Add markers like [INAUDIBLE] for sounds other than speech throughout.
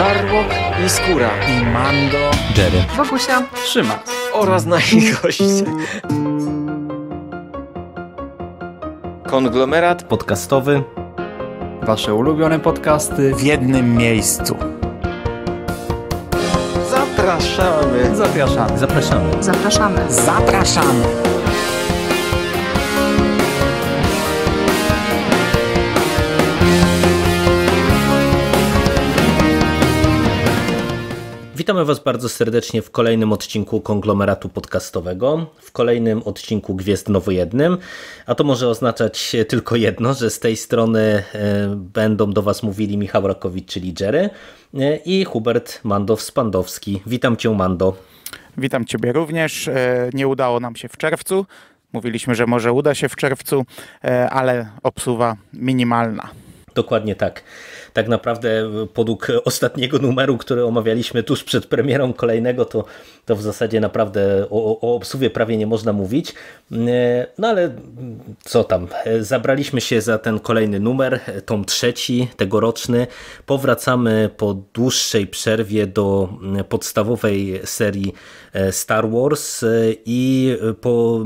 Żarłok i Skóra i Mando, Jerry, Bogusia, trzyma oraz nasi goście. Konglomerat podcastowy. Wasze ulubione podcasty w jednym miejscu. Zapraszamy. Zapraszamy. Zapraszamy. Zapraszamy. Zapraszamy. Witamy Was bardzo serdecznie w kolejnym odcinku konglomeratu podcastowego, w kolejnym odcinku Gwiezd Nowojednym, a to może oznaczać tylko jedno, że z tej strony e, będą do Was mówili Michał Rakowicz, czyli Jerry e, i Hubert Mandow-Spandowski. Witam Cię Mando. Witam Ciebie również. E, nie udało nam się w czerwcu. Mówiliśmy, że może uda się w czerwcu, ale obsuwa minimalna. Dokładnie tak tak naprawdę e, podług [LAUGHS] ostatniego numeru, który omawialiśmy tuż przed premierą kolejnego, to, to w zasadzie naprawdę o, o obsuwie prawie nie można mówić. Mm, e, no ale mm, co tam, e, zabraliśmy się za ten kolejny numer, tom trzeci, tegoroczny. Powracamy po dłuższej przerwie do mm, podstawowej serii Star Wars i po,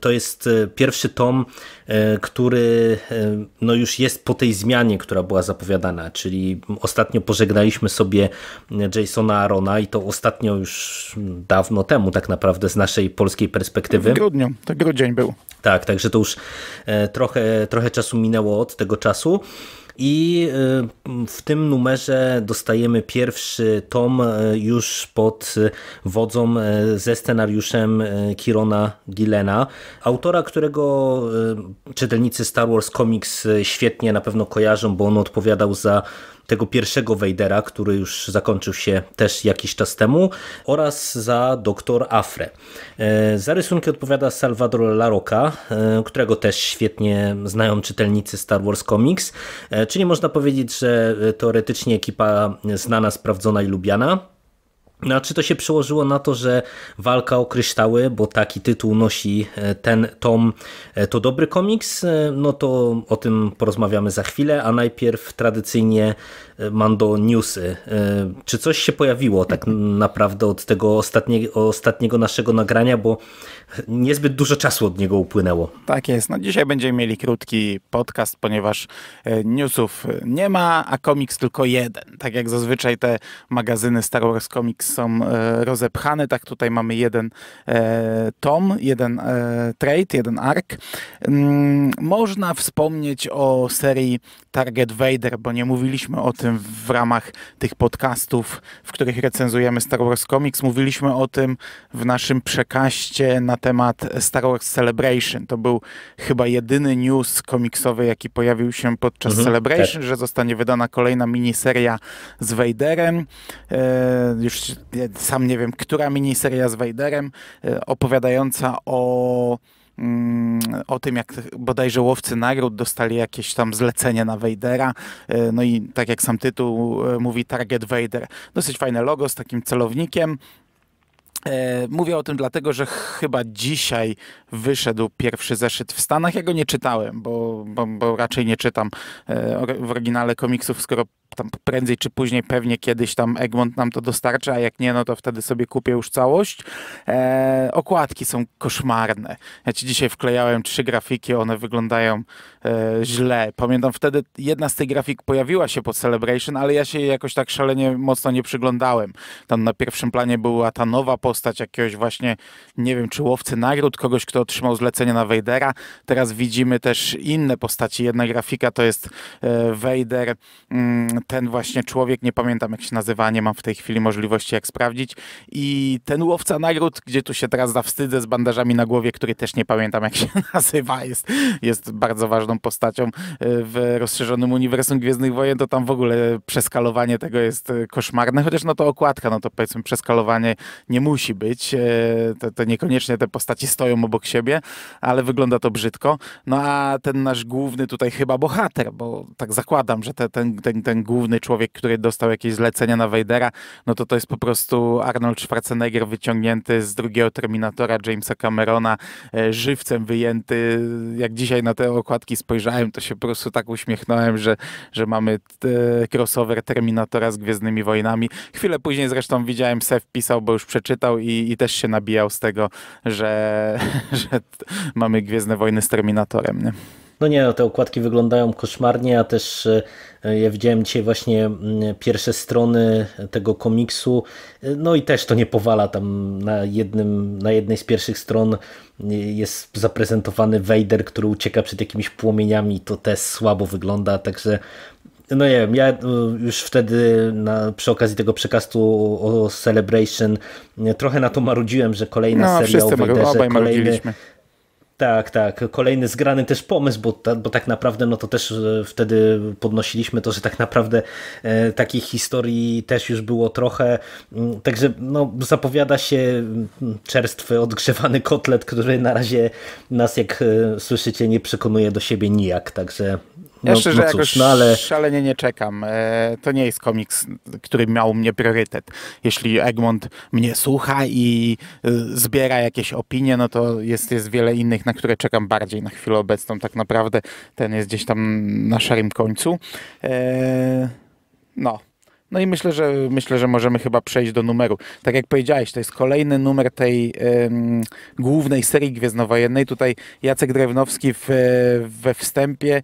to jest pierwszy tom, który no już jest po tej zmianie, która była zapowiadana czyli ostatnio pożegnaliśmy sobie Jasona Arona i to ostatnio już dawno temu tak naprawdę z naszej polskiej perspektywy. W grudniu, to grudzień był. Tak, także to już e, trochę, trochę czasu minęło od tego czasu. I y, w tym numerze dostajemy pierwszy tom y, już pod y, wodzą ze scenariuszem Kirona Gilena, autora, którego czytelnicy Star Wars Comics świetnie na pewno kojarzą, bo on odpowiadał za tego pierwszego Wejdera, który już zakończył się też jakiś czas temu, oraz za doktor Afre. E, za rysunki odpowiada Salvador Laroca, e, którego też świetnie znają czytelnicy Star Wars Comics, e, czyli można powiedzieć, że teoretycznie ekipa znana, sprawdzona i lubiana. No a czy to się przełożyło na to, że walka o kryształy, bo taki tytuł nosi e, ten tom, e, to dobry komiks? E, no to o tym porozmawiamy za chwilę, a najpierw tradycyjnie Mando Newsy. E, czy coś się pojawiło tak naprawdę od tego ostatniego, ostatniego naszego nagrania, bo niezbyt dużo czasu od niego upłynęło. Tak jest. No dzisiaj będziemy mieli krótki podcast, ponieważ e, newsów e, nie ma, a komiks tylko jeden. Tak jak zazwyczaj te magazyny Star Wars Comics są rozepchane, tak tutaj mamy jeden tom, jeden trade, jeden ark. Mm, można wspomnieć o serii Target Vader, bo nie mówiliśmy o w ramach tych podcastów, w których recenzujemy Star Wars Comics. Mówiliśmy o tym w naszym przekaście na temat Star Wars Celebration. To był chyba jedyny news komiksowy, jaki pojawił się podczas mhm, Celebration, tak. że zostanie wydana kolejna miniseria z Vaderem. E, już sam nie wiem, która miniseria z Vaderem, e, opowiadająca o Mm, o tym, jak bodajże łowcy nagród dostali jakieś tam zlecenie na Vadera. E, no i tak jak sam tytuł e, mówi, Target Vader. Dosyć fajne logo z takim celownikiem. E, mówię o tym dlatego, że chyba dzisiaj wyszedł pierwszy zeszyt w Stanach. Ja go nie czytałem, bo, bo, bo raczej nie czytam e, w oryginale komiksów, skoro tam prędzej czy później pewnie kiedyś tam Egmont nam to dostarczy, a jak nie, no to wtedy sobie kupię już całość. E, okładki są koszmarne. Ja ci dzisiaj wklejałem trzy grafiki, one wyglądają e, źle. Pamiętam wtedy jedna z tych grafik pojawiła się pod Celebration, ale ja się jej jakoś tak szalenie mocno nie przyglądałem. Tam na pierwszym planie była ta nowa postać, postać jakiegoś właśnie, nie wiem, czy łowcy nagród, kogoś, kto otrzymał zlecenie na Wejdera. Teraz widzimy też inne postaci. Jedna grafika to jest e, Wejder, mm, ten właśnie człowiek, nie pamiętam jak się nazywa, nie mam w tej chwili możliwości jak sprawdzić. I ten łowca nagród, gdzie tu się teraz zawstydzę z bandażami na głowie, który też nie pamiętam jak się [LAUGHS] nazywa, jest, jest bardzo ważną postacią e, w rozszerzonym uniwersum Gwiezdnych Wojen, to tam w ogóle przeskalowanie tego jest e, koszmarne, chociaż no to okładka, no to powiedzmy przeskalowanie nie musi musi być. E, to, to, niekoniecznie te postacie stoją obok siebie, ale wygląda to brzydko. No a ten nasz główny tutaj chyba bohater, bo tak zakładam, że te, ten, ten, ten główny człowiek, który dostał jakieś zlecenia na Wejdera, no to to jest po prostu Arnold Schwarzenegger wyciągnięty z drugiego Terminatora Jamesa Camerona, e, żywcem wyjęty. Jak dzisiaj na te okładki spojrzałem, to się po prostu tak uśmiechnąłem, że, że mamy e, crossover Terminatora z Gwiezdnymi Wojnami. Chwilę później zresztą widziałem, Sef pisał, bo już przeczytał, oglądał i, i też się nabijał z tego, że, [LAUGHS] że mamy Gwiezdne Wojny z Terminatorem. Nie? No nie, no te okładki wyglądają koszmarnie, a też e, ja widziałem dzisiaj właśnie mm, pierwsze strony tego komiksu, no i też to nie powala, tam na, jednym, na jednej z pierwszych stron e, jest zaprezentowany Vader, który ucieka przed jakimiś płomieniami, to też słabo wygląda, także no nie wiem, ja y, już wtedy na, przy okazji tego przekazu o Celebration y, trochę na to marudziłem, że kolejna no, serial wyjdzie, że kolejny... Tak, tak. Kolejny zgrany też pomysł, bo, ta, bo tak naprawdę no to też y, wtedy podnosiliśmy to, że tak naprawdę e, takich historii też już było trochę. Mm, także no, zapowiada się mm, czerstwy, odgrzewany kotlet, który na razie nas, jak słyszycie, nie przekonuje do siebie nijak. Także jeszcze, no, ja szczerze no cóż, jakoś no ale... szalenie nie czekam. E, to nie jest komiks, który miał u mnie priorytet. Jeśli Egmont mnie słucha i e, zbiera jakieś opinie, no to jest, jest wiele innych, na które czekam bardziej na chwilę obecną. Tak naprawdę ten jest gdzieś tam na szarym końcu. E, no. No i myślę, że myślę, że możemy chyba przejść do numeru. Tak jak powiedziałeś, to jest kolejny numer tej głównej serii Gwiezdnowojennej. Tutaj Jacek Drewnowski w, we wstępie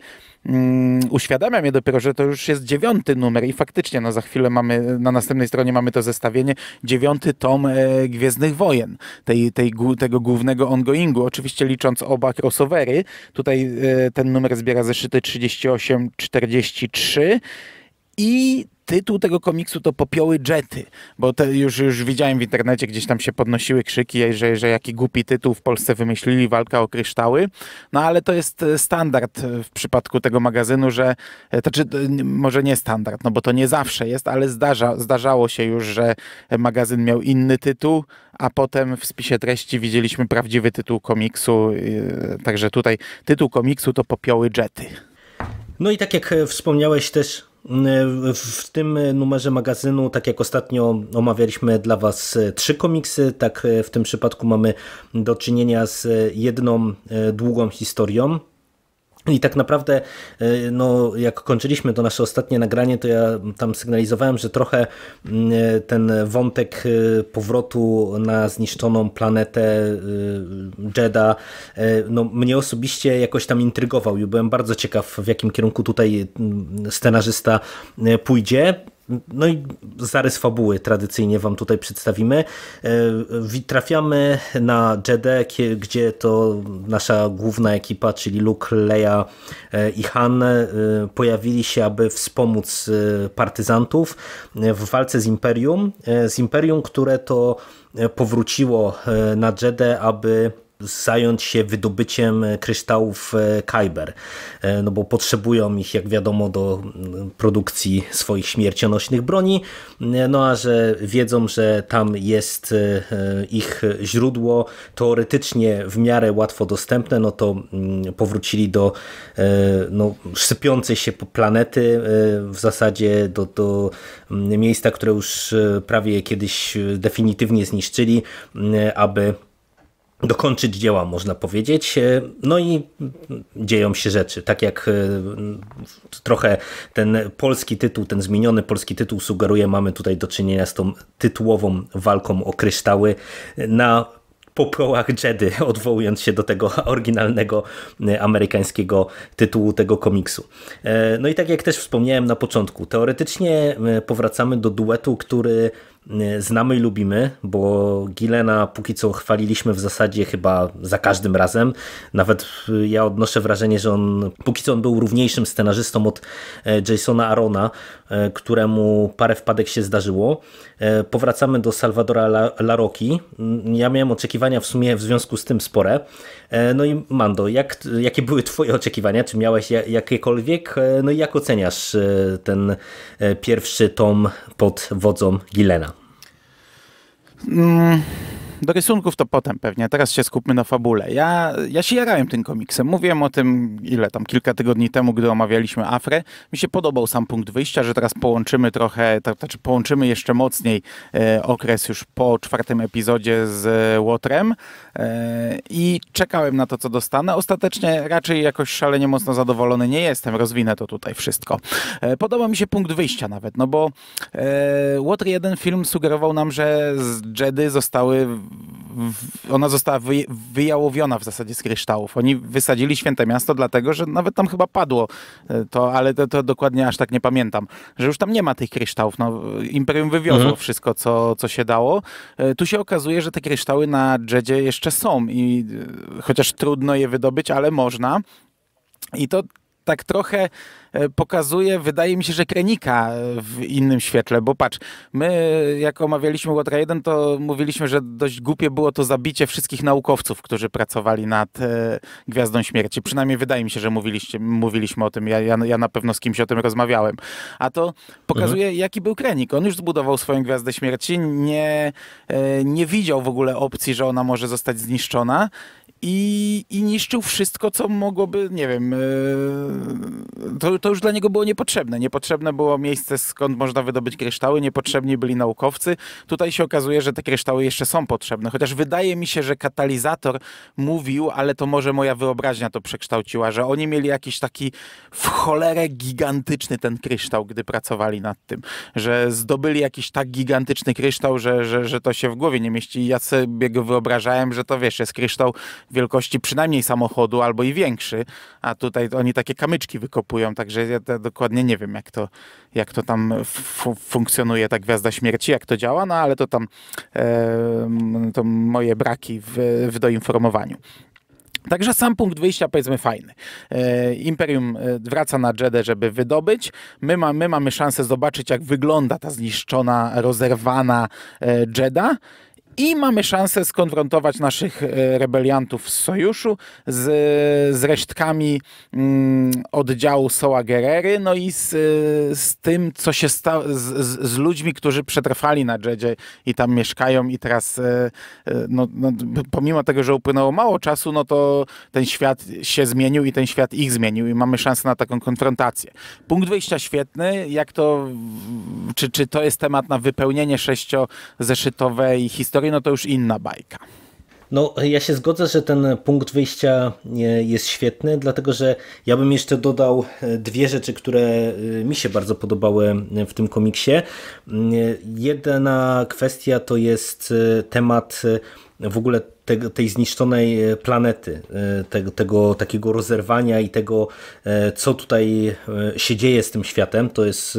um, uświadamia mnie dopiero, że to już jest dziewiąty numer i faktycznie no, za chwilę mamy, na następnej stronie mamy to zestawienie, dziewiąty tom e, Gwiezdnych Wojen, tej, tej, tego głównego ongoingu, oczywiście licząc oba crossovery. Tutaj e, ten numer zbiera zeszyty 38-43 i tytuł tego komiksu to Popioły Jety, bo już, już widziałem w internecie, gdzieś tam się podnosiły krzyki, że, że jaki głupi tytuł w Polsce wymyślili, walka o kryształy. No ale to jest e, standard e, w przypadku tego magazynu, że, e, znaczy może nie standard, no bo to nie zawsze jest, ale zdarza, zdarzało się już, że magazyn miał inny tytuł, a potem w spisie treści widzieliśmy prawdziwy tytuł komiksu, także tutaj tytuł komiksu to Popioły Jety. No i tak jak wspomniałeś też E, w tym numerze magazynu, tak jak ostatnio omawialiśmy dla Was e, trzy komiksy, tak e, w tym przypadku mamy do czynienia z jedną długą historią. I tak naprawdę, e, no, jak kończyliśmy to nasze ostatnie nagranie, to ja tam sygnalizowałem, że trochę mm, e, ten wątek e, powrotu na zniszczoną planetę Jeda, no, mnie osobiście jakoś tam intrygował i byłem bardzo ciekaw, w jakim kierunku tutaj mm, scenarzysta pójdzie. No i zarys fabuły tradycyjnie Wam tutaj przedstawimy. E, trafiamy na Jedę, gdzie to nasza główna ekipa, czyli Luke, Leia e, i Han e, pojawili się, aby wspomóc partyzantów w walce z Imperium. Z Imperium, które to powróciło na Jedę, aby zająć się wydobyciem e, kryształów e, Kyber, e, no bo potrzebują ich, jak wiadomo, do mm, produkcji swoich śmiercionośnych broni, no a że wiedzą, że tam jest ich źródło teoretycznie w miarę łatwo dostępne, no to mm, powrócili do no, sypiącej się planety, w zasadzie do, do mm, miejsca, które już prawie kiedyś definitywnie zniszczyli, aby dokończyć dzieła, można powiedzieć. E, no i dzieją się rzeczy. Tak jak e, trochę ten polski tytuł, ten zmieniony polski tytuł sugeruje, mamy tutaj do czynienia z tą tytułową walką o kryształy na poprołach Jedy, [LAUGHS] odwołując się do tego oryginalnego e, amerykańskiego tytułu tego komiksu. No i tak jak też wspomniałem na początku, teoretycznie powracamy do duetu, który Y, znamy i lubimy, bo Gilena póki co chwaliliśmy w zasadzie chyba za każdym razem. Nawet y, ja odnoszę wrażenie, że on póki co on był równiejszym scenarzystą od e, Jasona Arona, e, któremu parę wpadek się zdarzyło. E, powracamy do Salvadora Laroki. Mm, ja miałem oczekiwania w sumie w związku z tym spore. No i Mando, jak, jakie były twoje oczekiwania? Czy miałeś jakiekolwiek? No i jak oceniasz ten pierwszy tom pod wodzą Gilena? Mm, do rysunków to potem pewnie, teraz się skupmy na fabule. Ja, ja się jarałem tym komiksem. Mówiłem o tym, ile tam, kilka tygodni temu, gdy omawialiśmy Afrę. Mi się podobał sam punkt wyjścia, że teraz połączymy trochę, to znaczy połączymy jeszcze mocniej e, okres już po czwartym epizodzie z Łotrem, E, I czekałem na to, co dostanę. Ostatecznie raczej jakoś szalenie mocno zadowolony nie jestem. Rozwinę to tutaj wszystko. E, podoba mi się punkt wyjścia nawet, no bo Water e, 1 film sugerował nam, że z Jedy zostały ona została wyjałowiona w zasadzie z kryształów. Oni wysadzili święte miasto, dlatego że nawet tam chyba padło to, ale to, to dokładnie aż tak nie pamiętam, że już tam nie ma tych kryształów. No, Imperium wywiozło mhm. wszystko, co, co się dało. Tu się okazuje, że te kryształy na Jedzie jeszcze jeszcze są i e, chociaż trudno je wydobyć, ale można. I to tak trochę E, pokazuje, wydaje mi się, że Krenika e, w innym świetle, bo patrz, my jak omawialiśmy Łotra 1, to mówiliśmy, że dość głupie było to zabicie wszystkich naukowców, którzy pracowali nad e, Gwiazdą Śmierci. Przynajmniej wydaje mi się, że mówiliście, mówiliśmy o tym, ja, ja, ja na pewno z kimś o tym rozmawiałem. A to pokazuje, mhm. jaki był Krenik. On już zbudował swoją Gwiazdę Śmierci, nie, e, nie widział w ogóle opcji, że ona może zostać zniszczona i, i niszczył wszystko, co mogłoby, nie wiem, yy, to, to już dla niego było niepotrzebne. Niepotrzebne było miejsce, skąd można wydobyć kryształy, niepotrzebni byli naukowcy. Tutaj się okazuje, że te kryształy jeszcze są potrzebne, chociaż wydaje mi się, że katalizator mówił, ale to może moja wyobraźnia to przekształciła, że oni mieli jakiś taki w cholerę gigantyczny ten kryształ, gdy pracowali nad tym, że zdobyli jakiś tak gigantyczny kryształ, że, że, że to się w głowie nie mieści. Ja sobie go wyobrażałem, że to wiesz, jest kryształ wielkości przynajmniej samochodu albo i większy, a tutaj oni takie kamyczki wykopują, także ja dokładnie nie wiem, jak to, jak to tam funkcjonuje, ta Gwiazda Śmierci, jak to działa, no ale to tam e, to moje braki w, w doinformowaniu. Także sam punkt wyjścia powiedzmy fajny. E, Imperium e, wraca na Jedę, żeby wydobyć. My, ma, my mamy szansę zobaczyć, jak wygląda ta zniszczona, rozerwana e, i mamy szansę skonfrontować naszych e, rebeliantów z sojuszu z, z resztkami mm, oddziału Soła Gerery, no i z, z tym, co się stało, z, z, ludźmi, którzy przetrwali na Jedzie i tam mieszkają i teraz e, e, no, no, pomimo tego, że upłynęło mało czasu, no to ten świat się zmienił i ten świat ich zmienił i mamy szansę na taką konfrontację. Punkt wyjścia świetny, jak to, czy, czy to jest temat na wypełnienie sześciozeszytowej historii, no to już inna bajka. No, ja się zgodzę, że ten punkt wyjścia e, jest świetny, dlatego że ja bym jeszcze dodał e, dwie rzeczy, które e, mi się bardzo podobały w tym komiksie. Jedna kwestia to jest temat w ogóle tej zniszczonej e, planety, e, tego, tego takiego rozerwania i tego, e, co tutaj się dzieje z tym światem. To jest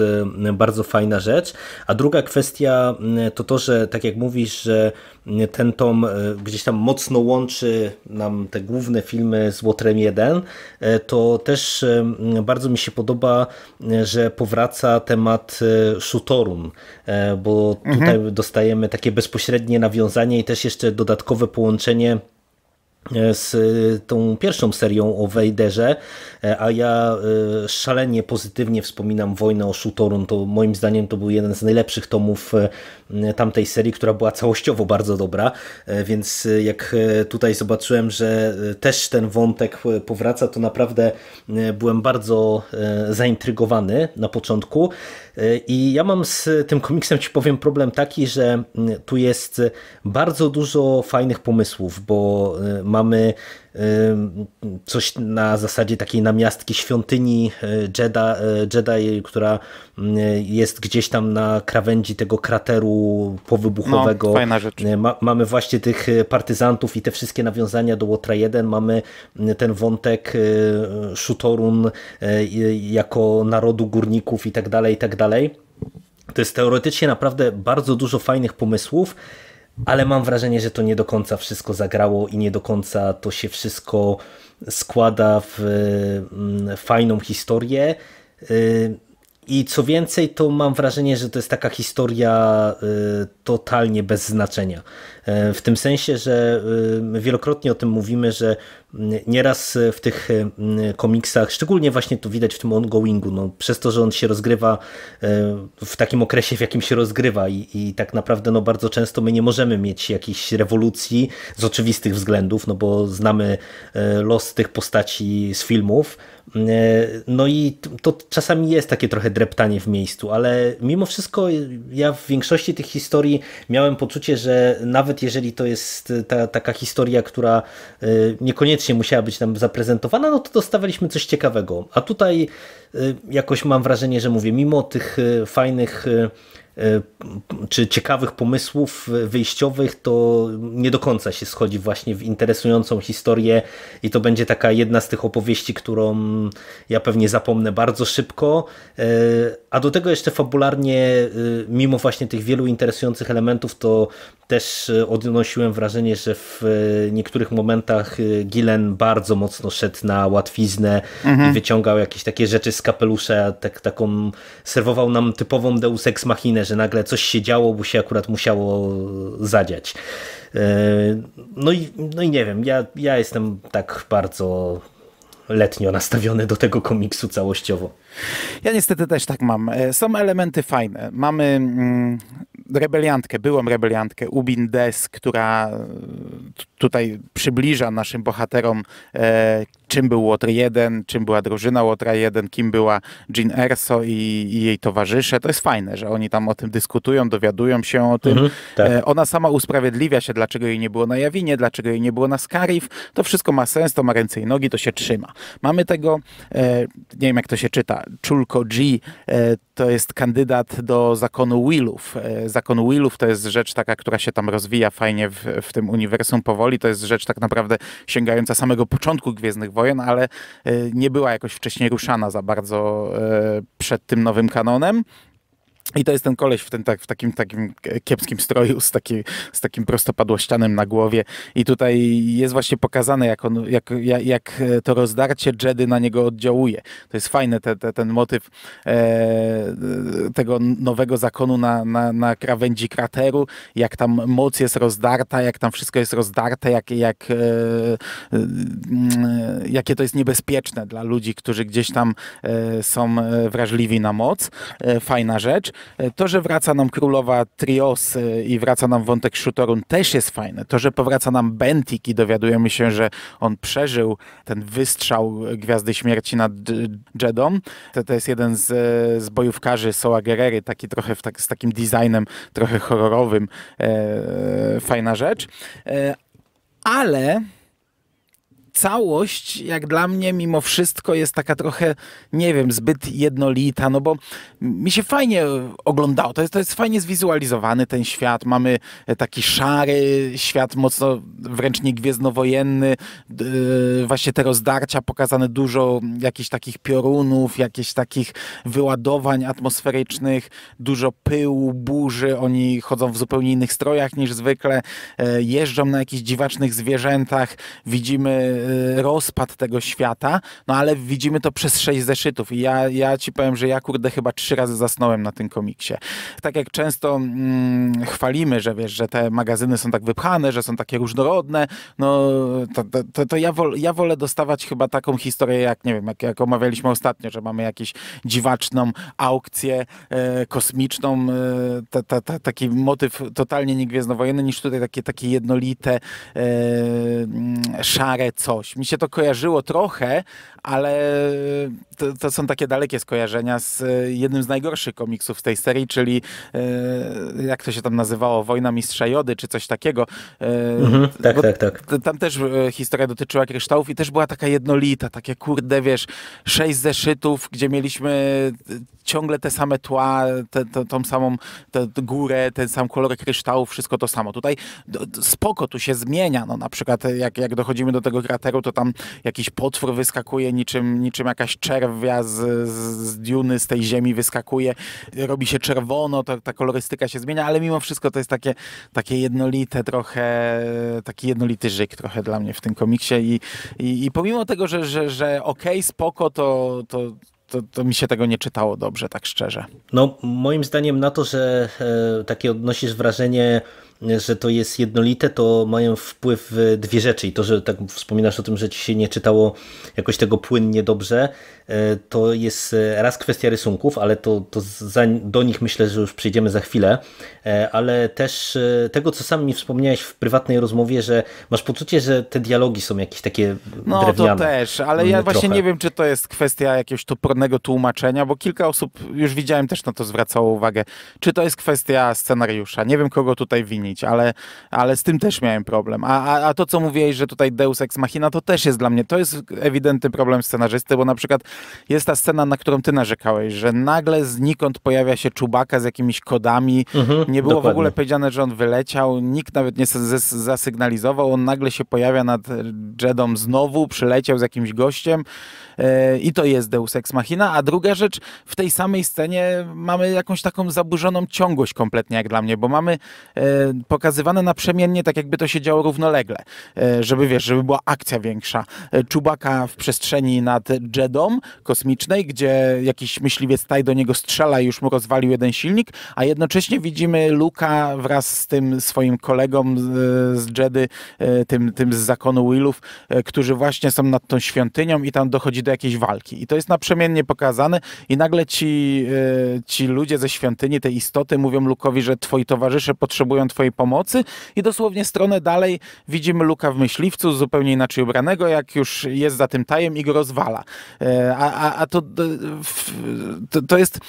bardzo fajna rzecz. A druga kwestia to to, że tak jak mówisz, że ten tom gdzieś tam mocno łączy nam te główne filmy z Łotrem 1, to też bardzo mi się podoba, że powraca temat Shutorum, bo mhm. tutaj mhm. dostajemy takie bezpośrednie nawiązanie i też jeszcze dodatkowe połączenie łączenie E, z e, tą pierwszą serią o Wejderze, e, a ja szalenie pozytywnie wspominam Wojnę o Shutorun, to moim zdaniem to był jeden z najlepszych tomów tamtej serii, która była całościowo bardzo dobra, więc jak tutaj zobaczyłem, że też ten wątek powraca, to naprawdę byłem bardzo zaintrygowany na początku i ja mam z tym komiksem, ci powiem, problem taki, że tu jest bardzo dużo fajnych pomysłów, bo mamy coś na zasadzie takiej namiastki świątyni e, Jedi, e, Jedi, która jest gdzieś tam na krawędzi tego krateru powybuchowego. No, fajna rzecz. E, ma, mamy właśnie tych partyzantów i te wszystkie nawiązania do Łotra 1. Mamy ten wątek Shutorun jako narodu górników i tak dalej, i tak dalej. To jest teoretycznie naprawdę bardzo dużo fajnych pomysłów, ale mam wrażenie, że to nie do końca wszystko zagrało i nie do końca to się wszystko składa w mm, fajną historię. Y, I co więcej, to mam wrażenie, że to jest taka historia y, totalnie bez znaczenia. E, w tym sensie, że e, wielokrotnie o tym mówimy, że nieraz e, w tych komiksach, szczególnie właśnie to widać w tym ongoingu, no, przez to, że on się rozgrywa w takim okresie, w jakim się rozgrywa i, i tak naprawdę no, bardzo często my nie możemy mieć jakiejś rewolucji z oczywistych względów, no bo znamy los tych postaci z filmów, no i to czasami jest takie trochę dreptanie w miejscu, ale mimo wszystko ja w większości tych historii miałem poczucie, że nawet jeżeli to jest e, ta, taka historia, która e, niekoniecznie musiała być nam zaprezentowana, no to dostawaliśmy coś ciekawego. A tutaj e, jakoś mam wrażenie, że mówię, mimo tych fajnych Y, czy ciekawych pomysłów wyjściowych, to nie do końca się schodzi właśnie w interesującą historię i to będzie taka jedna z tych opowieści, którą ja pewnie zapomnę bardzo szybko, y, a do tego jeszcze fabularnie, y, mimo właśnie tych wielu interesujących elementów, to też odnosiłem wrażenie, że w niektórych momentach Gilen bardzo mocno szedł na łatwiznę mhm. i wyciągał jakieś takie rzeczy z kapelusza, tak, taką serwował nam typową Deus Ex machina że nagle coś się działo, bo się akurat musiało zadziać. E, no i, no i nie wiem, ja, ja jestem tak bardzo letnio nastawiony do tego komiksu całościowo. Ja niestety też tak mam. E, są elementy fajne. Mamy mm, rebeliantkę, byłą rebeliantkę Ubin Des, która e, tutaj przybliża naszym bohaterom czym był Łotr 1, czym była drużyna Łotra 1, kim była Jean Erso i, i, jej towarzysze. To jest fajne, że oni tam o tym dyskutują, dowiadują się o tym. Mhm, tak. e, ona sama usprawiedliwia się, dlaczego jej nie było na Jawinie, dlaczego jej nie było na Skarif. To wszystko ma sens, to ma ręce i nogi, to się trzyma. Mamy tego, e, nie wiem jak to się czyta, Czulko G, e, to jest kandydat do zakonu Willów. E, zakon Willów to jest rzecz taka, która się tam rozwija fajnie w, w tym uniwersum powoli. To jest rzecz tak naprawdę sięgająca samego początku Gwiezdnych wojen, ale e, nie była jakoś wcześniej ruszana za bardzo e, przed tym nowym kanonem. I to jest ten koleś w, ten, tak, w takim, takim kiepskim stroju, z, taki, z takim prostopadłościanem na głowie. I tutaj jest właśnie pokazane, jak, on, jak, jak, e, to rozdarcie Jedy na niego oddziałuje. To jest fajny te, te, ten motyw e, e, tego nowego zakonu na, na, na krawędzi krateru, jak tam moc jest rozdarta, jak tam wszystko jest rozdarte, jak, jak, e, e, jakie to jest niebezpieczne dla ludzi, którzy gdzieś tam e, są wrażliwi na moc. fajna rzecz. E, to, że wraca nam królowa Trios e, i wraca nam wątek Shutorun też jest fajne. To, że powraca nam Bentik i dowiadujemy się, że on przeżył ten wystrzał Gwiazdy Śmierci nad Jedą. To, to jest jeden z, e, z bojówkarzy Soa Guerrery, taki trochę tak, z takim designem trochę horrorowym. E, fajna rzecz. E, ale całość, jak dla mnie, mimo wszystko jest taka trochę, nie wiem, zbyt jednolita, no bo mi się fajnie oglądało. To jest, to jest fajnie zwizualizowany ten świat. Mamy e, taki szary świat, mocno wręcz niegwiezdnowojenny. Yy, właśnie te rozdarcia pokazane dużo jakichś takich piorunów, jakichś takich wyładowań atmosferycznych, dużo pyłu, burzy. Oni chodzą w zupełnie innych strojach niż zwykle, yy, jeżdżą na jakichś dziwacznych zwierzętach. Widzimy Y, rozpad tego świata, no ale widzimy to przez sześć zeszytów i ja, ja ci powiem, że ja kurde chyba trzy razy zasnąłem na tym komiksie. Tak jak często mm, chwalimy, że wiesz, że te magazyny są tak wypchane, że są takie różnorodne, no to, to, to ja, wol, ja wolę dostawać chyba taką historię jak, nie wiem, jak, jak omawialiśmy ostatnio, że mamy jakąś dziwaczną aukcję e, kosmiczną, e, ta, ta, ta, taki motyw totalnie niegwiezdnowojenny, niż tutaj takie, takie jednolite, e, szare, co coś. Mi się to kojarzyło trochę, ale to, to są takie dalekie skojarzenia z e, jednym z najgorszych komiksów z tej serii, czyli e, jak to się tam nazywało, Wojna Mistrza Jody, czy coś takiego. E, mhm, tak, tak, tak. Tam też historia dotyczyła kryształów i też była taka jednolita, takie kurde, wiesz, sześć zeszytów, gdzie mieliśmy ciągle te same tła, te, tą samą te, górę, ten sam kolor kryształów, wszystko to samo. Tutaj spoko, tu się zmienia, no na przykład jak, jak dochodzimy do tego krateru, to tam jakiś potwór wyskakuje, niczym, niczym jakaś czerwia z, z diuny, z tej ziemi wyskakuje, robi się czerwono, to, ta kolorystyka się zmienia, ale mimo wszystko to jest takie, takie jednolite trochę, taki jednolity żyk trochę dla mnie w tym komiksie i, i, i pomimo tego, że, że, że okej, okay, spoko, to, to to, to, mi się tego nie czytało dobrze, tak szczerze. No, moim zdaniem na to, że e, takie odnosisz wrażenie że to jest jednolite, to mają wpływ dwie rzeczy. I to, że tak wspominasz o tym, że ci się nie czytało jakoś tego płynnie dobrze, e, to jest e, raz kwestia rysunków, ale to, to za, do nich myślę, że już przyjdziemy za chwilę. E, ale też tego, co sam mi wspomniałeś w prywatnej rozmowie, że masz poczucie, że te dialogi są jakieś takie no, drewniane. No to też, ale ja mm, trochę. właśnie nie wiem, czy to jest kwestia jakiegoś topornego tłumaczenia, bo kilka osób, już widziałem, też na to zwracało uwagę. Czy to jest kwestia scenariusza? Nie wiem, kogo tutaj wini ocenić, ale, ale z tym też miałem problem. A, a, a to, co mówiłeś, że tutaj Deus Ex Machina, to też jest dla mnie, to jest ewidentny problem scenarzysty, bo na przykład jest ta scena, na którą ty narzekałeś, że nagle znikąd pojawia się czubaka z jakimiś kodami, mhm, nie było dokładnie. w ogóle powiedziane, że on wyleciał, nikt nawet nie zasygnalizował, on nagle się pojawia nad Jedą znowu, przyleciał z jakimś gościem yy, i to jest Deus Ex Machina, a druga rzecz, w tej samej scenie mamy jakąś taką zaburzoną ciągłość kompletnie jak dla mnie, bo mamy e, pokazywane naprzemiennie, tak jakby to się działo równolegle, e, żeby wiesz, żeby była akcja większa. E, Czubaka w przestrzeni nad Jedą kosmicznej, gdzie jakiś myśliwiec staj do niego strzela i już mu rozwalił jeden silnik, a jednocześnie widzimy Luka wraz z tym swoim kolegą z Jedy, e, tym, tym z zakonu Willów, którzy właśnie są nad tą świątynią i tam dochodzi do jakiejś walki. I to jest naprzemiennie pokazane i nagle ci, ci ludzie ze świątyni, te istoty mówią Lukowi, że twoi towarzysze potrzebują twojej swojej pomocy i dosłownie stronę dalej widzimy Luka w myśliwcu, zupełnie inaczej ubranego, jak już jest za tym tajem i go rozwala. E, a, a, a to, to, to jest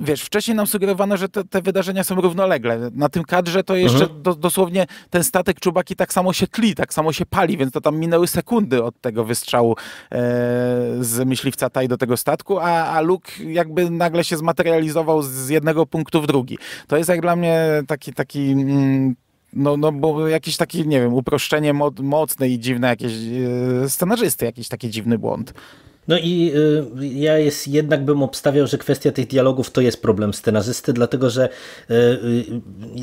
wiesz, wcześniej nam sugerowano, że te, te wydarzenia są równolegle. Na tym kadrze to jeszcze mhm. do, dosłownie ten statek czubaki tak samo się tli, tak samo się pali, więc to tam minęły sekundy od tego wystrzału e, z myśliwca Taj do tego statku, a, a Luke jakby nagle się zmaterializował z jednego punktu w drugi. To jest jak dla mnie taki, taki mm, no, no bo jakieś takie, nie wiem, uproszczenie mo mocne i dziwne jakieś yy, scenarzysty, jakiś taki dziwny błąd. No i y, ja jest, jednak bym obstawiał, że kwestia tych dialogów to jest problem scenarzysty, dlatego że y, y,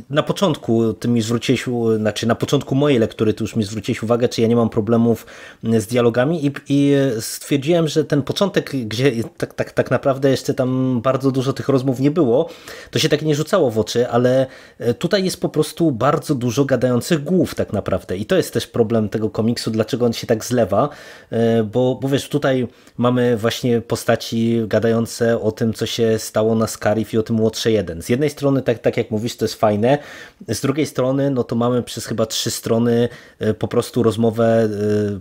na początku ty mi zwróciłeś, znaczy na początku mojej lektury ty już mi zwróciłeś uwagę, czy ja nie mam problemów z dialogami i, i stwierdziłem, że ten początek, gdzie tak, tak, tak naprawdę jeszcze tam bardzo dużo tych rozmów nie było, to się tak nie rzucało w oczy, ale y, tutaj jest po prostu bardzo dużo gadających głów tak naprawdę i to jest też problem tego komiksu, dlaczego on się tak zlewa, y, bo, bo wiesz, tutaj mamy właśnie postaci gadające o tym, co się stało na Scarif i o tym Łotrze 1. Z jednej strony, tak, tak jak mówisz, to jest fajne, z drugiej strony, no to mamy przez chyba trzy strony e, po prostu rozmowę e,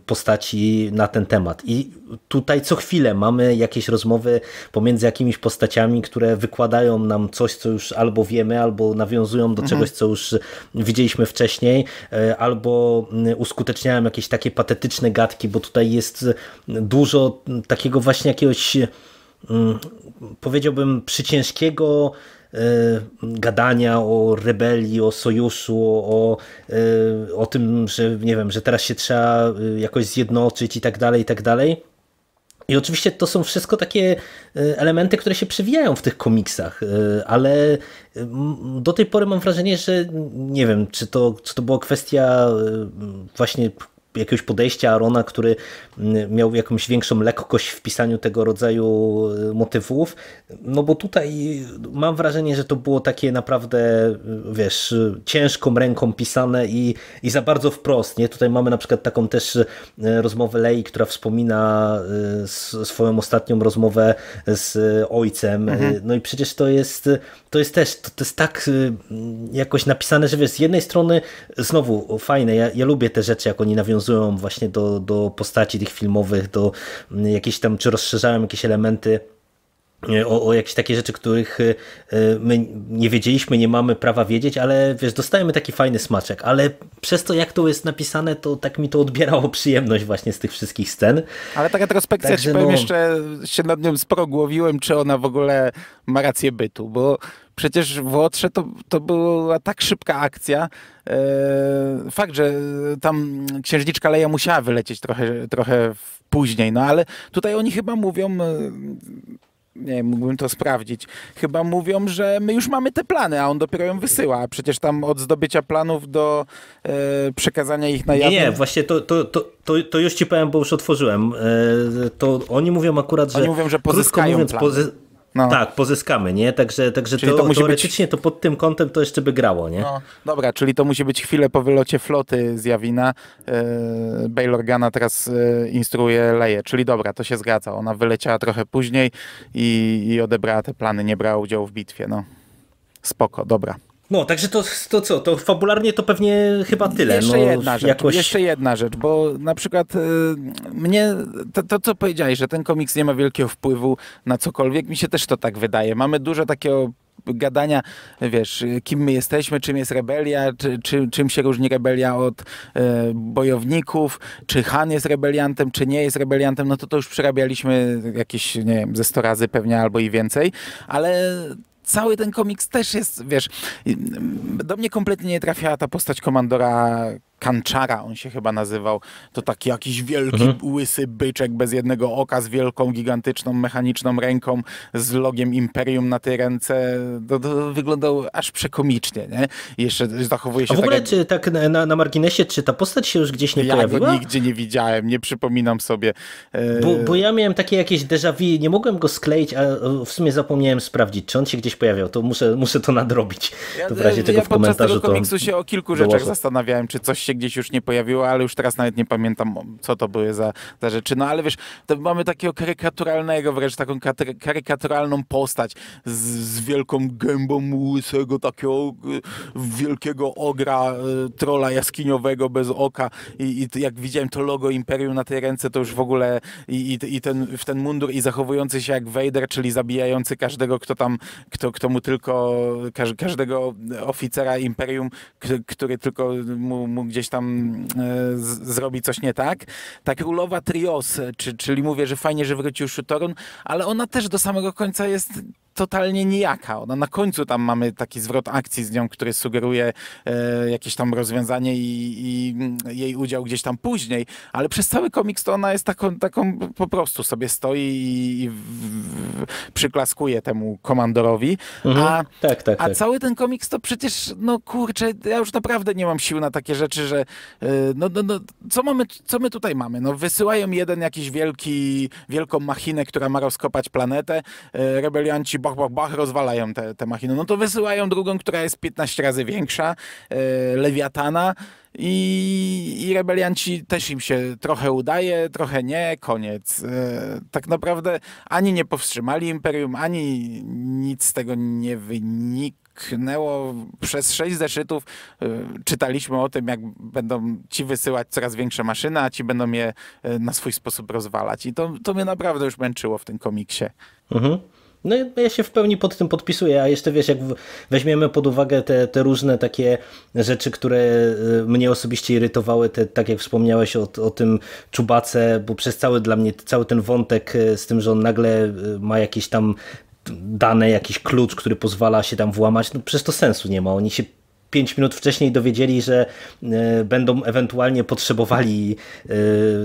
postaci na ten temat. I tutaj co chwilę mamy jakieś rozmowy pomiędzy jakimiś postaciami, które wykładają nam coś, co już albo wiemy, albo nawiązują do mhm. czegoś, co już widzieliśmy wcześniej, e, albo mm, uskuteczniają jakieś takie patetyczne gadki, bo tutaj jest dużo takiego właśnie jakiegoś e, mm, powiedziałbym przyciężkiego e, gadania o rebelii, o sojuszu, o, e, o tym, że nie wiem, że teraz się trzeba jakoś zjednoczyć i tak dalej, i tak dalej. I oczywiście to są wszystko takie elementy, które się przewijają w tych komiksach, ale do tej pory mam wrażenie, że nie wiem, czy to, czy to była kwestia właśnie jakiegoś podejścia Arona, który mm, miał jakąś większą lekkość w pisaniu tego rodzaju y, motywów, no bo tutaj mam wrażenie, że to było takie naprawdę, y, wiesz, y, ciężką ręką pisane i, i za bardzo wprost, nie? Tutaj mamy na przykład taką też rozmowę Lei, która wspomina swoją ostatnią rozmowę z ojcem, mhm. no i przecież to jest, to jest też, to, to jest tak jakoś napisane, że wiesz, z jednej strony, znowu fajne, ja, ja lubię te rzeczy, jak oni nawiązują nawiązują właśnie do, do postaci tych filmowych, do jakichś tam, czy rozszerzają jakieś elementy e, o, o jakieś takie rzeczy, których e, my nie wiedzieliśmy, nie mamy prawa wiedzieć, ale wiesz, dostajemy taki fajny smaczek, ale przez to jak to jest napisane, to tak mi to odbierało [LAUGHS] przyjemność właśnie z tych wszystkich scen. Ale taka retrospekcja, Także, ci powiem, no... jeszcze się nad nią sporo głowiłem, czy ona w ogóle ma rację bytu, bo przecież w Łotrze to, to była tak szybka akcja. E, fakt, że tam księżniczka Leja musiała wylecieć trochę, trochę później, no ale tutaj oni chyba mówią e, nie wiem, mógłbym to sprawdzić, chyba mówią, że my już mamy te plany, a on dopiero ją wysyła. przecież tam od zdobycia planów do e, przekazania ich na jawne... Nie, właśnie to, to, to, to, już ci powiem, bo już otworzyłem. to oni mówią akurat, że... Oni mówią, że pozyskają plany. No. Tak, pozyskamy, nie? Także, także to, to musi teoretycznie być... to pod tym kątem to jeszcze by grało, nie? No, dobra, czyli to musi być chwilę po wylocie floty z Jawina. Yy, Bail Organa teraz yy, instruuje Leję, czyli dobra, to się zgadza. Ona wyleciała trochę później i, i odebrała te plany, nie brała udziału w bitwie, no. Spoko, dobra. No, także to, to co, to fabularnie to pewnie chyba tyle. Jeszcze, no, jedna, rzecz, jakoś... jeszcze jedna rzecz, bo na przykład y, mnie to, to, co powiedziałeś, że ten komiks nie ma wielkiego wpływu na cokolwiek, mi się też to tak wydaje. Mamy dużo takiego gadania, wiesz, kim my jesteśmy, czym jest rebelia, czy, czy, czym się różni rebelia od y, bojowników, czy Han jest rebeliantem, czy nie jest rebeliantem, no to to już przerabialiśmy jakieś, nie wiem, ze 100 razy pewnie albo i więcej, ale cały ten komiks też jest, wiesz, do mnie kompletnie nie trafiała ta postać komandora Kanczara on się chyba nazywał, to taki jakiś wielki, mhm. łysy byczek bez jednego oka, z wielką, gigantyczną, mechaniczną ręką, z logiem Imperium na tej ręce. To, to wyglądał aż przekomicznie, nie? Jeszcze zachowuje się A w tak ogóle, tak, czy tak na, na marginesie, czy ta postać się już gdzieś nie ja pojawiła? Ja nigdzie nie widziałem, nie przypominam sobie. E, bo, bo ja miałem takie jakieś déjà vu, nie mogłem go skleić, a w sumie zapomniałem sprawdzić, czy on się gdzieś pojawiał, to muszę, muszę to nadrobić. To w razie e, tego ja w komentarzu tego komiksu to... się o kilku rzeczach dołożę. zastanawiałem, czy coś się gdzieś już nie pojawiło, ale już teraz nawet nie pamiętam, co to były za, za rzeczy. No ale wiesz, to mamy takiego karykaturalnego, wręcz taką karykaturalną postać z, z wielką gębą łysego, takiego y, wielkiego ogra, y, trola jaskiniowego bez oka i, i jak widziałem to logo Imperium na tej ręce, to już w ogóle i, i, i ten, w ten mundur i zachowujący się jak Vader, czyli zabijający każdego, kto tam, kto, kto mu tylko, każdego oficera Imperium, który tylko mu, mu gdzieś gdzieś tam e, z, zrobi coś nie tak. Tak Ulowa Trios, czy, czyli mówię, że fajnie, że wrócił Szutorun, ale ona też do samego końca jest totalnie nijaka. Ona na końcu tam mamy taki zwrot akcji z nią, który sugeruje e, jakieś tam rozwiązanie i, i, jej udział gdzieś tam później, ale przez cały komiks to ona jest taką, taką po prostu sobie stoi i, i w, w, przyklaskuje temu komandorowi. Mhm. A, tak, tak, a tak. cały ten komiks to przecież, no kurczę, ja już naprawdę nie mam sił na takie rzeczy, że e, no, no, no, co, mamy, co my tutaj mamy? No wysyłają jeden jakiś wielki, wielką machinę, która ma rozkopać planetę, e, rebelianci bach, bach, bach, rozwalają te, te machiny. No to wysyłają drugą, która jest 15 razy większa, e, lewiatana i, i rebelianci też im się trochę udaje, trochę nie, koniec. E, tak naprawdę ani nie powstrzymali Imperium, ani nic z tego nie wyniknęło. przez sześć zeszytów. E, czytaliśmy o tym, jak będą ci wysyłać coraz większe maszyny, a ci będą je na swój sposób rozwalać. I to, to mnie naprawdę już męczyło w tym komiksie. Mhm. No, no ja się w pełni pod tym podpisuję, a jeszcze wiesz, jak weźmiemy pod uwagę te, te różne takie rzeczy, które e, mnie osobiście irytowały, te, tak jak wspomniałeś o, o tym czubace, bo przez cały dla mnie, cały ten wątek e, z tym, że on nagle e, ma jakieś tam dane, jakiś klucz, który pozwala się tam włamać, no przez to sensu nie ma. Oni się 5 minut wcześniej dowiedzieli, że e, będą ewentualnie potrzebowali e,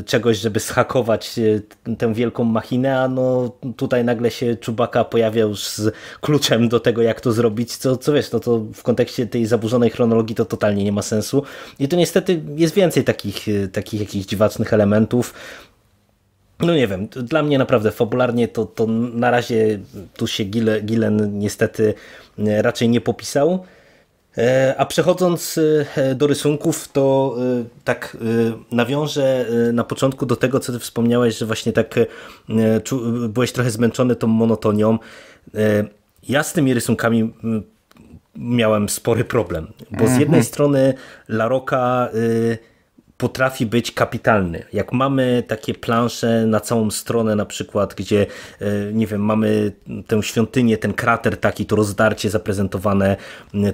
czegoś, żeby schakować e, tę wielką machinę, a no tutaj nagle się Czubaka pojawia już z kluczem do tego, jak to zrobić, co, co wiesz, no to w kontekście tej zaburzonej chronologii to totalnie nie ma sensu. I to niestety jest więcej takich, takich jakichś dziwacznych elementów. No nie wiem, dla mnie naprawdę fabularnie to, to na razie tu się Gillen niestety raczej nie popisał. E, a przechodząc e, do rysunków, to e, tak nawiążę na początku do tego, co ty wspomniałeś, że właśnie tak byłeś trochę zmęczony tą monotonią. Ja z tymi rysunkami miałem spory problem, bo z mhm. jednej strony Laroka potrafi być kapitalny. Jak mamy takie plansze na całą stronę na przykład, gdzie e, nie wiem, mamy tę świątynię, ten krater taki, to rozdarcie zaprezentowane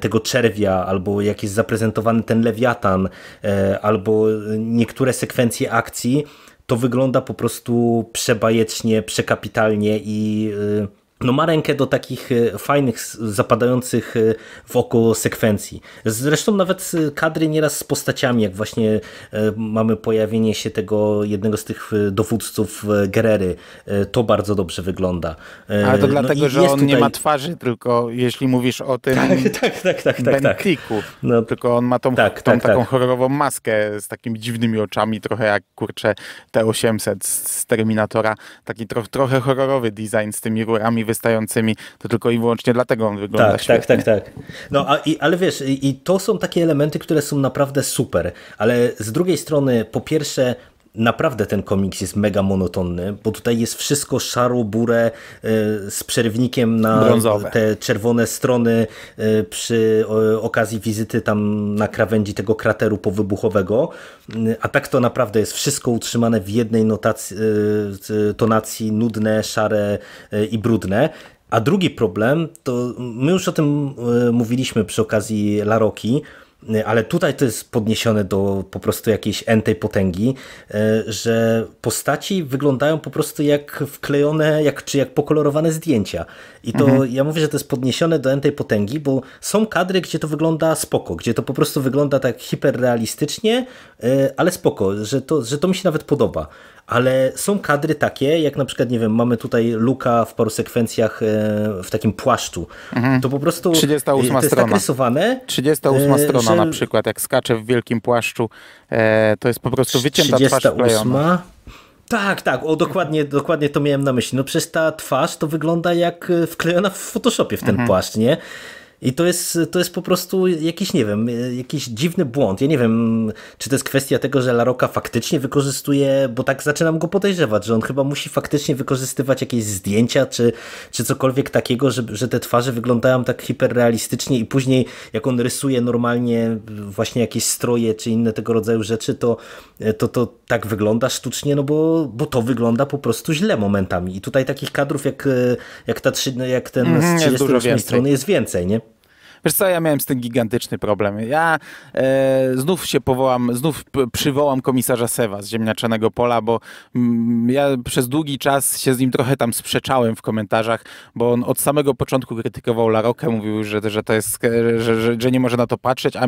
tego czerwia, albo jak jest zaprezentowany ten lewiatan, e, albo niektóre sekwencje akcji, to wygląda po prostu przebajecznie, przekapitalnie i yy, no ma rękę do takich fajnych, zapadających w oko sekwencji. Zresztą nawet kadry nieraz z postaciami, jak właśnie mamy pojawienie się tego jednego z tych dowódców Gerery, to bardzo dobrze wygląda. Ale to dlatego, no że on tutaj... nie ma twarzy, tylko jeśli mówisz o tym tak, tak, tak, tak, Bentiku, No, tylko on ma tą, tak, tą tak, taką tak. horrorową maskę z takimi dziwnymi oczami, trochę jak kurczę T-800 z Terminatora, taki tro, trochę horrorowy design z tymi rurami wystającymi, to tylko i wyłącznie dlatego on wygląda tak, tak świetnie. Tak, tak, tak. No, a, i, ale wiesz, i to są takie elementy, które są naprawdę super, ale z drugiej strony, po pierwsze, naprawdę ten komiks jest mega monotonny, bo tutaj jest wszystko szaro, burę e, z przerwnikiem na Brązowe. te czerwone strony e, przy okazji wizyty tam na krawędzi tego krateru powybuchowego, e, a tak to naprawdę jest wszystko utrzymane w jednej notacji, tonacji, nudne, szare i brudne. A drugi problem, to my już o tym mówiliśmy przy okazji Laroki, Y, ale tutaj to jest podniesione do po prostu jakiejś entej potęgi, y, że postaci wyglądają po prostu jak wklejone, jak, czy jak pokolorowane zdjęcia. I to mhm. ja mówię, że to jest podniesione do entej potęgi, bo są kadry, gdzie to wygląda spoko, gdzie to po prostu wygląda tak hiperrealistycznie, y, ale spoko, że to, że to mi się nawet podoba ale są kadry takie, jak na przykład, nie wiem, mamy tutaj Luka w paru sekwencjach e, w takim płaszczu. Mhm. To po prostu 38 e, to jest strona. tak rysowane. 38 że... strona na przykład, jak skacze w wielkim płaszczu, e, to jest po prostu wycięta 38? twarz klejona. Tak, tak, o, dokładnie, dokładnie to miałem na myśli. No przecież ta twarz to wygląda jak wklejona w Photoshopie w ten mhm. płaszcz, nie? I to jest, to jest po prostu jakiś, nie wiem, jakiś dziwny błąd. Ja nie wiem, czy to jest kwestia tego, że Laroka faktycznie wykorzystuje, bo tak zaczynam go podejrzewać, że on chyba musi faktycznie wykorzystywać jakieś zdjęcia, czy, czy cokolwiek takiego, że, że te twarze wyglądają tak hiperrealistycznie i później jak on rysuje normalnie właśnie jakieś stroje, czy inne tego rodzaju rzeczy, to to, to tak wygląda sztucznie, no bo, bo to wygląda po prostu źle momentami. I tutaj takich kadrów jak, jak, ta, jak ten mhm, z 38 strony jest więcej, nie? Wiesz co, ja miałem z tym gigantyczny problem. Ja e, znów się powołam, znów przywołam komisarza Sewa z Ziemniaczanego Pola, bo mm, ja przez długi czas się z nim trochę tam sprzeczałem w komentarzach, bo on od samego początku krytykował Larokę, mówił, że, że to jest, e, że, że, że nie może na to patrzeć, a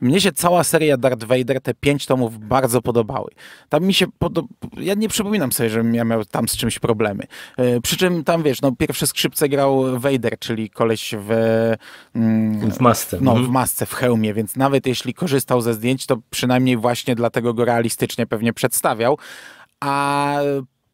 mnie się cała seria Darth Vader, te pięć tomów bardzo podobały. Tam mi się podoba... Ja nie przypominam sobie, żebym ja miał tam z czymś problemy. E, przy czym tam, wiesz, no pierwsze skrzypce grał Vader, czyli koleś w... Mm, Mm, w masce. No, mhm. w masce, w hełmie, więc nawet jeśli korzystał ze zdjęć, to przynajmniej właśnie dlatego go realistycznie pewnie przedstawiał. A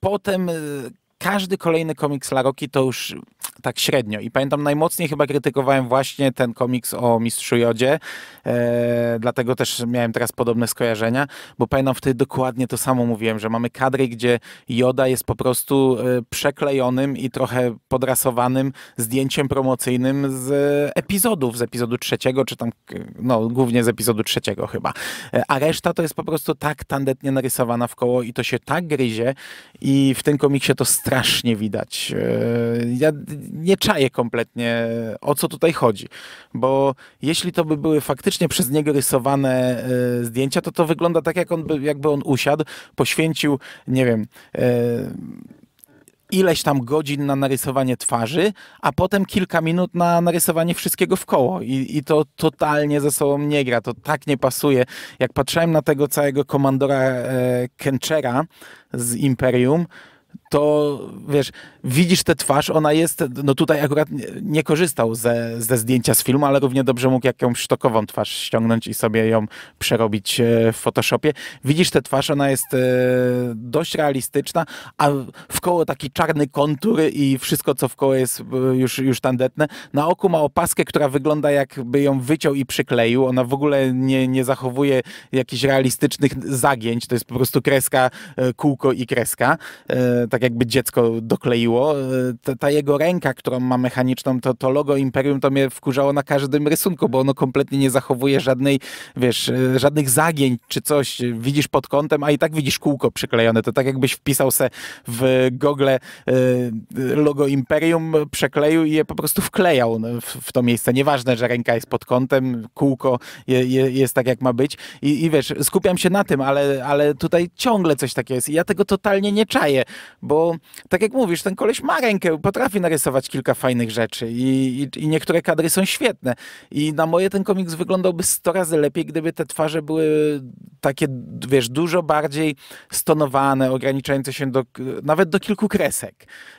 potem y, każdy kolejny komiks Laroki to już tak średnio. I pamiętam, najmocniej chyba krytykowałem właśnie ten komiks o Mistrzu Jodzie, e, dlatego też miałem teraz podobne skojarzenia, bo pamiętam wtedy dokładnie to samo mówiłem, że mamy kadry, gdzie Joda jest po prostu e, przeklejonym i trochę podrasowanym zdjęciem promocyjnym z epizodów, z epizodu trzeciego, czy tam, no głównie z epizodu trzeciego chyba. E, a reszta to jest po prostu tak tandetnie narysowana w koło i to się tak gryzie i w tym komiksie to strasznie strasznie widać. E, ja nie czaję kompletnie, o co tutaj chodzi, bo jeśli to by były faktycznie przez niego rysowane e, zdjęcia, to to wygląda tak, jak on by, jakby on usiadł, poświęcił, nie wiem e, ileś tam godzin na narysowanie twarzy, a potem kilka minut na narysowanie wszystkiego w koło. I, I, to totalnie ze sobą nie gra, to tak nie pasuje. Jak patrzyłem na tego całego komandora Kenchera z Imperium, to wiesz, widzisz tę twarz, ona jest, no tutaj akurat nie, nie korzystał ze, ze zdjęcia z filmu, ale równie dobrze mógł jakąś sztokową twarz ściągnąć i sobie ją przerobić e, w Photoshopie. Widzisz tę twarz, ona jest e, dość realistyczna, a w koło taki czarny kontur i wszystko, co w koło jest e, już, już tandetne. Na oku ma opaskę, która wygląda jakby ją wyciął i przykleił. Ona w ogóle nie, nie zachowuje jakichś realistycznych zagięć, to jest po prostu kreska, kółko i kreska. Tak tak jakby dziecko dokleiło. E, ta, ta, jego ręka, którą ma mechaniczną, to, to logo Imperium to mnie wkurzało na każdym rysunku, bo ono kompletnie nie zachowuje żadnej, wiesz, e, żadnych zagień czy coś. Widzisz pod kątem, a i tak widzisz kółko przyklejone. To tak jakbyś wpisał se w gogle e, logo Imperium, przekleił i je po prostu wklejał no, w, w to miejsce. Nieważne, że ręka jest pod kątem, kółko je, je, jest tak, jak ma być. I, I, wiesz, skupiam się na tym, ale, ale tutaj ciągle coś takiego jest. I ja tego totalnie nie czaję, bo tak jak mówisz, ten koleś ma rękę, potrafi narysować kilka fajnych rzeczy i, i, i niektóre kadry są świetne. I na moje ten komiks wyglądałby 100 razy lepiej, gdyby te twarze były takie, wiesz, dużo bardziej stonowane, ograniczające się do, nawet do kilku kresek.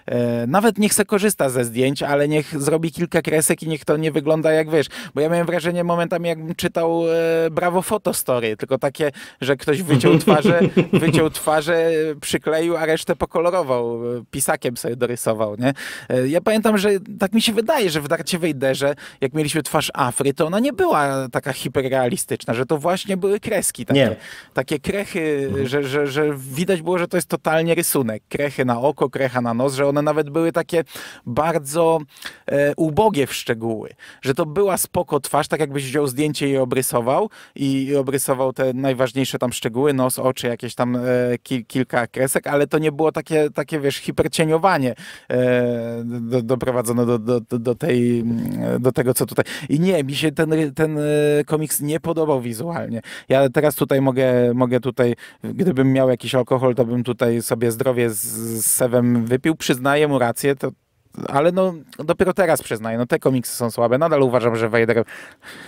E, nawet niech se korzysta ze zdjęć, ale niech zrobi kilka kresek i niech to nie wygląda jak, wiesz, bo ja miałem wrażenie momentami, jakbym czytał e, Bravo Photo Story, tylko takie, że ktoś wyciął twarze, [LAUGHS] wyciął twarze, przykleił, a resztę pokolorował E, pisakiem sobie dorysował, nie? E, ja pamiętam, że tak mi się wydaje, że w Darcie Wejderze, jak mieliśmy twarz Afry, to ona nie była taka hiperrealistyczna, że to właśnie były kreski takie. Nie. Takie krechy, mhm. że, że, że widać było, że to jest totalnie rysunek. Krechy na oko, krecha na nos, że one nawet były takie bardzo e, ubogie w szczegóły. Że to była spoko twarz, tak jakbyś wziął zdjęcie i obrysował i, i obrysował te najważniejsze tam szczegóły, nos, oczy, jakieś tam e, ki, kilka kresek, ale to nie było takie takie, wiesz, hipercieniowanie e, do, doprowadzono do, do, do, tej, do tego, co tutaj. I nie, mi się ten, ten e, komiks nie podobał wizualnie. Ja teraz tutaj mogę, mogę tutaj, gdybym miał jakiś alkohol, to bym tutaj sobie zdrowie z, z sewem wypił. Przyznaję mu rację, to ale no dopiero teraz przyznaję, no te komiksy są słabe. Nadal uważam, że Vader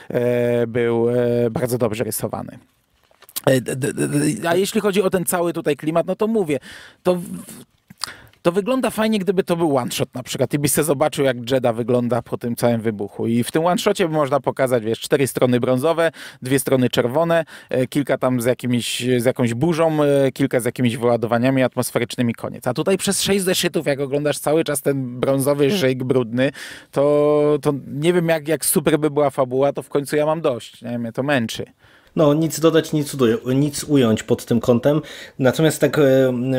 e, był e, bardzo dobrze rysowany. E, a jeśli chodzi o ten cały tutaj klimat, no to mówię, to to wygląda fajnie, gdyby to był one-shot na przykład i byś se zobaczył, jak Jedda wygląda po tym całym wybuchu. I w tym one-shocie można pokazać, wiesz, cztery strony brązowe, dwie strony czerwone, e, kilka tam z, jakimiś, z jakąś burzą, e, kilka z jakimiś wyładowaniami atmosferycznymi, koniec. A tutaj przez sześć zeszytów, jak oglądasz cały czas ten brązowy rzejk hmm. brudny, to, to nie wiem, jak, jak super by była fabuła, to w końcu ja mam dość, nie wiem, mnie to męczy no nic dodać, nic, nic ująć pod tym kątem. Natomiast tak e,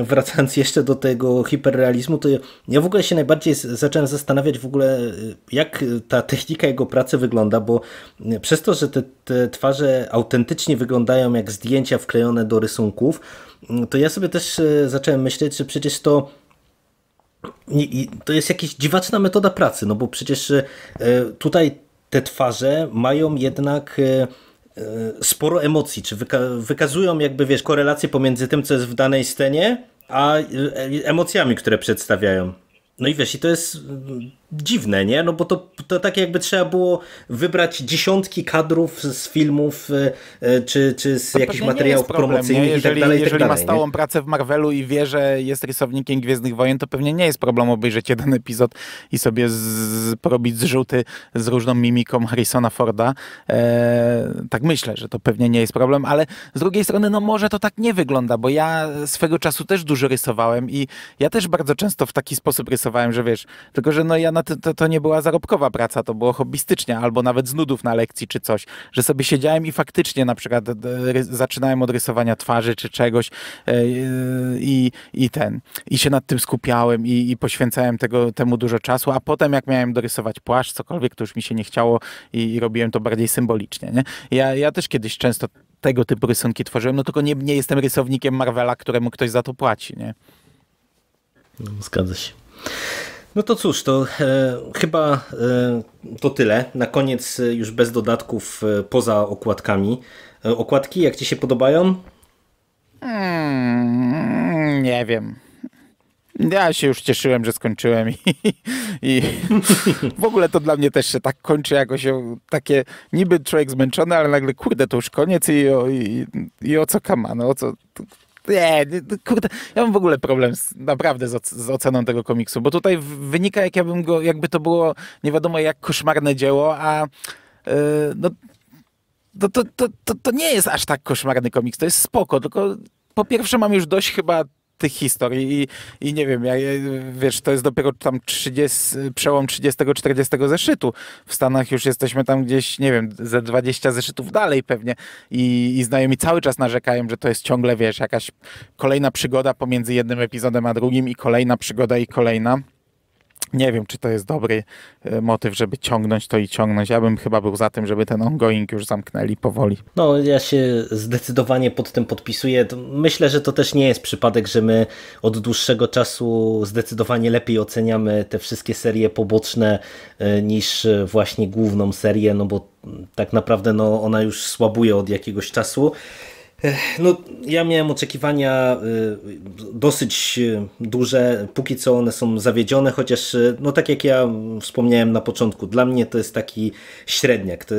wracając [LAUGHS] jeszcze do tego hiperrealizmu, to ja w ogóle się najbardziej zacząłem zastanawiać w ogóle, e, jak ta technika jego pracy wygląda, bo e, przez to, że te, te twarze autentycznie wyglądają jak zdjęcia wklejone do rysunków, mm, to ja sobie też zacząłem myśleć, że przecież to to jest jakaś dziwaczna metoda pracy, no bo przecież tutaj te twarze mają jednak E, sporo emocji, czy wyka wykazują jakby, wiesz, korelację pomiędzy tym, co jest w danej scenie, a e, emocjami, które przedstawiają. No i wiesz, i to jest dziwne, nie? No bo to, to tak jakby trzeba było wybrać dziesiątki kadrów z filmów e, e, czy, czy z to jakichś materiałów promocyjnych jeżeli, i tak dalej. Tak jeżeli tak dalej, ma stałą nie? pracę w Marvelu i wie, że jest rysownikiem Gwiezdnych Wojen, to pewnie nie jest problem obejrzeć jeden epizod i sobie z, porobić zrzuty z różną mimiką Harrisona Forda. E, tak myślę, że to pewnie nie jest problem, ale z drugiej strony, no może to tak nie wygląda, bo ja swego czasu też dużo rysowałem i ja też bardzo często w taki sposób rysowałem, że wiesz, tylko że no ja no to, to, to, nie była zarobkowa praca, to było hobbystycznie, albo nawet z nudów na lekcji czy coś, że sobie siedziałem i faktycznie na przykład e, zaczynałem od rysowania twarzy czy czegoś e, e, i, i ten, i się nad tym skupiałem i, i poświęcałem tego, temu dużo czasu, a potem jak miałem dorysować płaszcz, cokolwiek, to już mi się nie chciało i, i robiłem to bardziej symbolicznie, nie? Ja, ja też kiedyś często tego typu rysunki tworzyłem, no tylko nie, nie jestem rysownikiem Marvela, któremu ktoś za to płaci, nie? Zgadza się. No to cóż, to e, chyba e, to tyle. Na koniec e, już bez dodatków e, poza okładkami. E, okładki, jak Ci się podobają? Mm, nie wiem. Ja się już cieszyłem, że skończyłem i, i, w ogóle to dla mnie też się tak kończy jakoś takie niby człowiek zmęczony, ale nagle kurde to już koniec i, i, i o co kamano, o co nie, no, kurde, ja mam w ogóle problem z, naprawdę z, z, oceną tego komiksu, bo tutaj wynika jak ja bym go, jakby to było nie wiadomo jak koszmarne dzieło, a yy, no, to, no to, to, to, to nie jest aż tak koszmarny komiks, to jest spoko, tylko po pierwsze mam już dość chyba tych historii i, i nie wiem, ja, wiesz, to jest dopiero tam 30, przełom 30-40 zeszytu. W Stanach już jesteśmy tam gdzieś, nie wiem, ze 20 zeszytów dalej pewnie i, i znajomi cały czas narzekają, że to jest ciągle, wiesz, jakaś kolejna przygoda pomiędzy jednym epizodem a drugim i kolejna przygoda i kolejna nie wiem, czy to jest dobry e, motyw, żeby ciągnąć to i ciągnąć. Ja bym chyba był za tym, żeby ten ongoing już zamknęli powoli. No, ja się zdecydowanie pod tym podpisuję. Myślę, że to też nie jest przypadek, że my od dłuższego czasu zdecydowanie lepiej oceniamy te wszystkie serie poboczne e, niż e, właśnie główną serię, no bo tak naprawdę no, ona już słabuje od jakiegoś czasu. No, ja miałem oczekiwania y, dosyć y, duże, póki co one są zawiedzione, chociaż y, no tak jak ja wspomniałem na początku, dla mnie to jest taki średniak. To,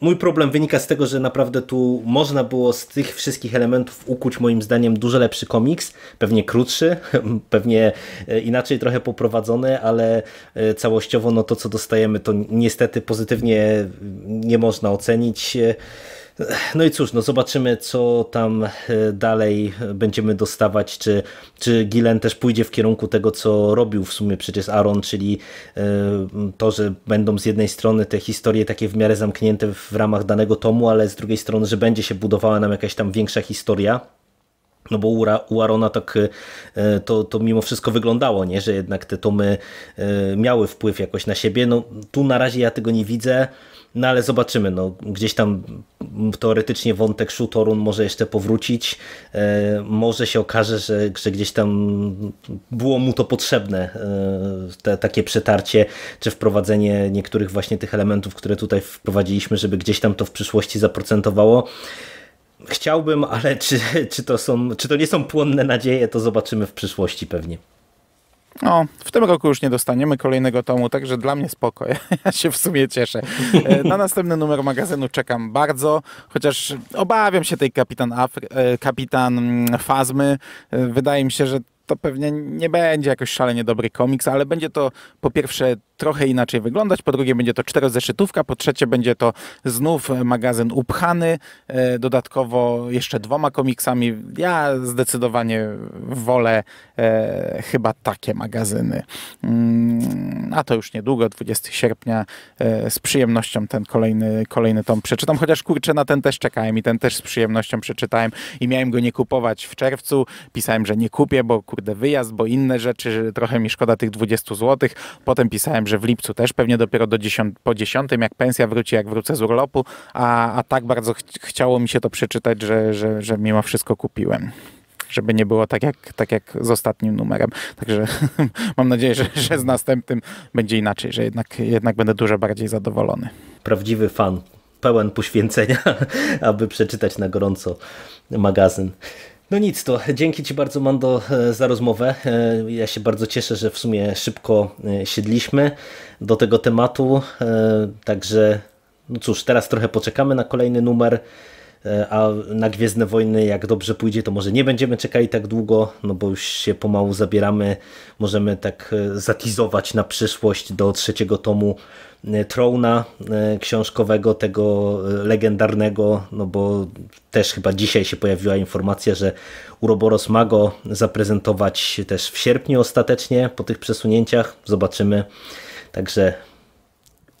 mój problem wynika z tego, że naprawdę tu można było z tych wszystkich elementów ukuć moim zdaniem dużo lepszy komiks, pewnie krótszy, [LAUGHS] pewnie inaczej trochę poprowadzony, ale całościowo no to co dostajemy to niestety pozytywnie nie można ocenić. No i cóż, no zobaczymy, co tam e, dalej będziemy dostawać, czy, czy Gilen też pójdzie w kierunku tego, co robił w sumie przecież Aaron, czyli e, to, że będą z jednej strony te historie takie w miarę zamknięte w ramach danego tomu, ale z drugiej strony, że będzie się budowała nam jakaś tam większa historia. No bo u Arona tak e, to, to mimo wszystko wyglądało, nie? że jednak te tomy miały wpływ jakoś na siebie. No tu na razie ja tego nie widzę. No ale zobaczymy, no, gdzieś tam teoretycznie wątek Shutorun może jeszcze powrócić. E, może się okaże, że, że gdzieś tam było mu to potrzebne, e, te, takie przetarcie, czy wprowadzenie niektórych właśnie tych elementów, które tutaj wprowadziliśmy, żeby gdzieś tam to w przyszłości zaprocentowało. Chciałbym, ale czy, czy, to, są, czy to nie są płonne nadzieje, to zobaczymy w przyszłości pewnie. No, w tym roku już nie dostaniemy kolejnego tomu, także dla mnie spoko. [LAUGHS] Ja się w sumie cieszę. E, na [LAUGHS] następny numer magazynu czekam bardzo, chociaż obawiam się tej kapitan, Afry, e, kapitan mm, Fazmy. E, wydaje mi się, że to pewnie nie będzie jakoś szalenie dobry komiks, ale będzie to po pierwsze trochę inaczej wyglądać, po drugie będzie to czterozeszytówka, po trzecie będzie to znów magazyn upchany, e, dodatkowo jeszcze dwoma komiksami. Ja zdecydowanie wolę e, chyba takie magazyny. Mm, a to już niedługo, 20 sierpnia e, z przyjemnością ten kolejny, kolejny tom przeczytam, chociaż kurczę na ten też czekałem i ten też z przyjemnością przeczytałem i miałem go nie kupować w czerwcu. Pisałem, że nie kupię, bo kurczę, kurde, wyjazd, bo inne rzeczy, trochę mi szkoda tych 20 zł. Potem pisałem, że w lipcu też pewnie dopiero do 10, po 10, jak pensja wróci, jak wrócę z urlopu, a, a tak bardzo ch chciało mi się to przeczytać, że, że, że mimo wszystko kupiłem żeby nie było tak jak, tak jak z ostatnim numerem. Także [LAUGHS] mam nadzieję, że, że z następnym będzie inaczej, że jednak, jednak będę dużo bardziej zadowolony. Prawdziwy fan, pełen poświęcenia, [LAUGHS] aby przeczytać na gorąco magazyn. No nic, to dzięki Ci bardzo Mando e, za rozmowę. E, ja się bardzo cieszę, że w sumie szybko e, siedliśmy do tego tematu, także no cóż, teraz trochę poczekamy na kolejny numer. E, a na Gwiezdne Wojny, jak dobrze pójdzie, to może nie będziemy czekali tak długo, no bo już się pomału zabieramy, możemy tak e, zatizować na przyszłość do trzeciego tomu e, Trona książkowego, tego legendarnego, no bo też chyba dzisiaj się pojawiła informacja, że Uroboros ma go zaprezentować też w sierpniu ostatecznie po tych przesunięciach. Zobaczymy. Także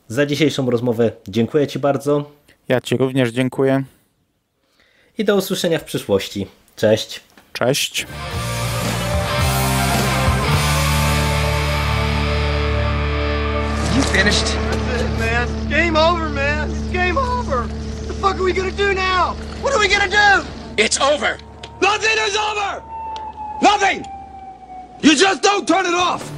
za dzisiejszą rozmowę dziękuję Ci bardzo. Ja Ci również dziękuję. i do usłyszenia w przyszłości. Cześć. Cześć. You finished? That's it, man. game over, man. It's game over. What the fuck are we gonna do now? What are we gonna do? It's over. Nothing is over. Nothing. You just don't turn it off.